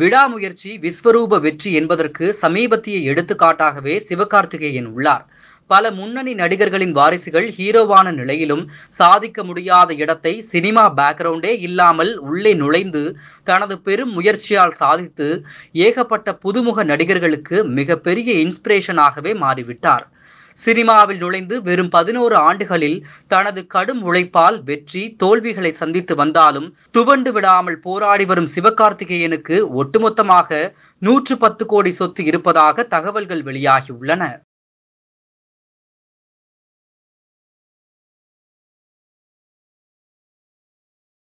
விடாமுயற்சி விஸ்வரூப வெற்றி என்பதற்கு சமீபத்திய எடுத்துக்காட்டாகவே சிவகார்த்திகேயன் உள்ளார் பல முன்னணி நடிகர்களின் வாரிசுகள் ஹீரோவான நிலையிலும் சாதிக்க முடியாத இடத்தை சினிமா பேக்ரவுண்டே இல்லாமல் உள்ளே நுழைந்து தனது பெரும் முயற்சியால் சாதித்து ஏகப்பட்ட புதுமுக நடிகர்களுக்கு மிகப்பெரிய இன்ஸ்பிரேஷனாகவே மாறிவிட்டார் சினிமாவில் நுழைந்து வெறும் பதினோரு ஆண்டுகளில் தனது கடும் உழைப்பால் வெற்றி தோல்விகளை சந்தித்து வந்தாலும் துவண்டு விடாமல் போராடி வரும் சிவகார்த்திகேயனுக்கு ஒட்டுமொத்தமாக நூற்று பத்து கோடி சொத்து இருப்பதாக தகவல்கள் வெளியாகியுள்ளன